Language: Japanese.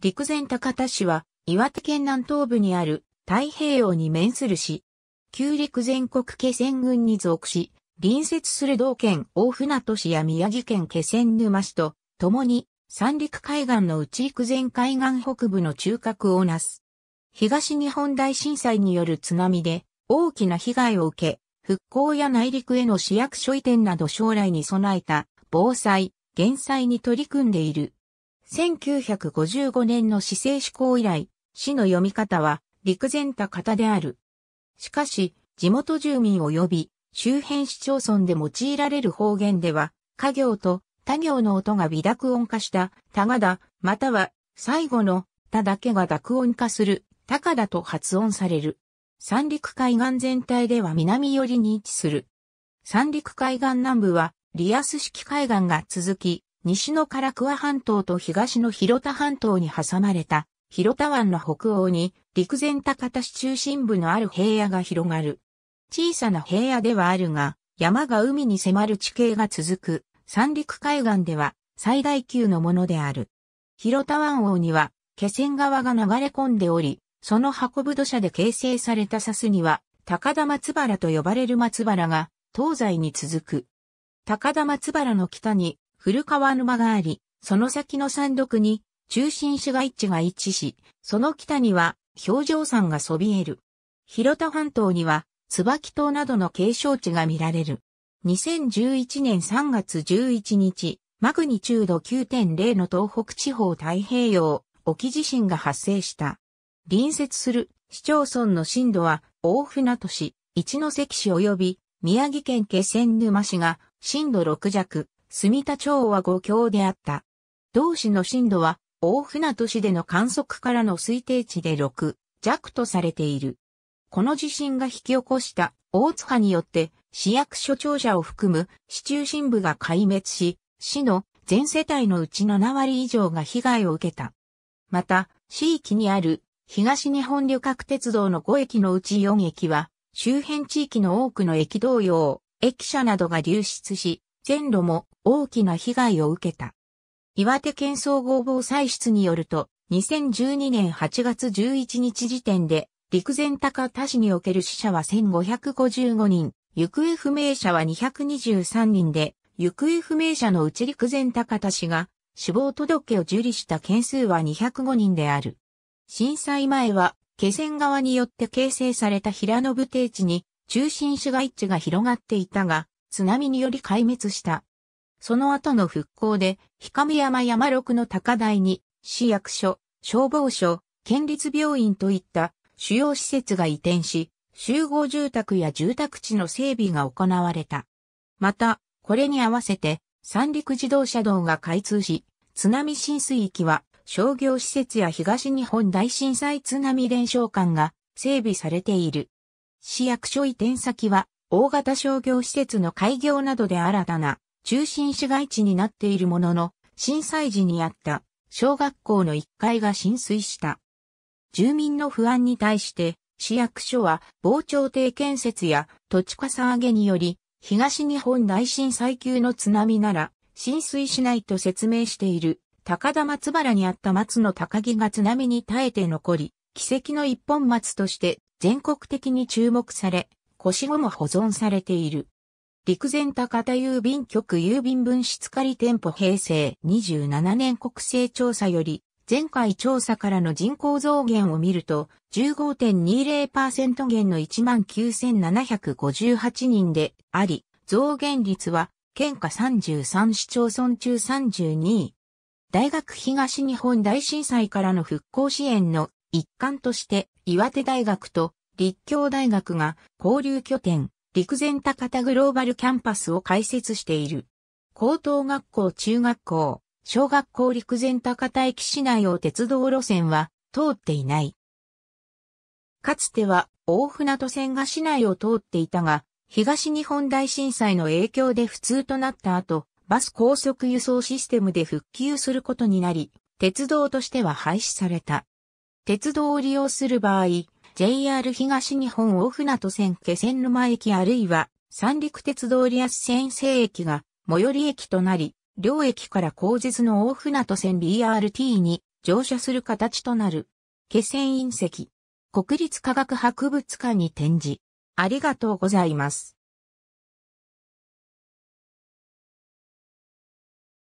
陸前高田市は岩手県南東部にある太平洋に面する市。旧陸全国気仙群に属し、隣接する道県大船渡市や宮城県気仙沼市と共に三陸海岸の内陸前海岸北部の中核をなす。東日本大震災による津波で大きな被害を受け、復興や内陸への市役所移転など将来に備えた防災、減災に取り組んでいる。1955年の市政施行以来、市の読み方は陸前高田である。しかし、地元住民及び周辺市町村で用いられる方言では、家業と他業の音が微濁音化した高田、または最後の他だけが濁音化する高田と発音される。三陸海岸全体では南寄りに位置する。三陸海岸南部はリアス式海岸が続き、西の唐桑半島と東の広田半島に挟まれた広田湾の北欧に陸前高田市中心部のある平野が広がる。小さな平野ではあるが、山が海に迫る地形が続く三陸海岸では最大級のものである。広田湾王には気仙川が流れ込んでおり、その運ぶ土砂で形成されたサスには高田松原と呼ばれる松原が東西に続く。高田松原の北に古川沼があり、その先の山麓に中心市街地が位置し、その北には氷上山がそびえる。広田半島には椿島などの景勝地が見られる。2011年3月11日、マグニチュード9.0の東北地方太平洋沖地震が発生した。隣接する市町村の震度は大船渡市、一関市及び宮城県気仙沼市が震度6弱、住田町は5強であった。同市の震度は、大船渡市での観測からの推定値で6弱とされている。この地震が引き起こした大津波によって、市役所庁舎を含む市中心部が壊滅し、市の全世帯のうちの7割以上が被害を受けた。また、市域にある東日本旅客鉄道の5駅のうち4駅は、周辺地域の多くの駅同様、駅舎などが流出し、全路も大きな被害を受けた。岩手県総合防災室によると、2012年8月11日時点で、陸前高田市における死者は1555人、行方不明者は223人で、行方不明者のうち陸前高田市が死亡届を受理した件数は205人である。震災前は、気仙川によって形成された平野部定地に中心市街地が広がっていたが、津波により壊滅した。その後の復興で、氷上山山六の高台に、市役所、消防署、県立病院といった主要施設が移転し、集合住宅や住宅地の整備が行われた。また、これに合わせて、三陸自動車道が開通し、津波浸水域は商業施設や東日本大震災津波伝承館が整備されている。市役所移転先は大型商業施設の開業などで新たな中心市街地になっているものの、震災時にあった小学校の1階が浸水した。住民の不安に対して市役所は防潮堤建設や土地かさ上げにより東日本大震災級の津波なら浸水しないと説明している高田松原にあった松の高木が津波に耐えて残り奇跡の一本松として全国的に注目され腰後も保存されている。陸前高田郵便局郵便分室仮店舗平成27年国勢調査より、前回調査からの人口増減を見ると、15.20%減の19,758人であり、増減率は、県下33市町村中32位。大学東日本大震災からの復興支援の一環として、岩手大学と立教大学が交流拠点、陸前高田グローバルキャンパスを開設している。高等学校中学校、小学校陸前高田駅市内を鉄道路線は通っていない。かつては大船渡線が市内を通っていたが、東日本大震災の影響で不通となった後、バス高速輸送システムで復旧することになり、鉄道としては廃止された。鉄道を利用する場合、JR 東日本大船渡線気仙沼駅あるいは三陸鉄道リアス線西駅が最寄り駅となり、両駅から後日の大船渡線 BRT に乗車する形となる。気仙隕石。国立科学博物館に展示。ありがとうございます。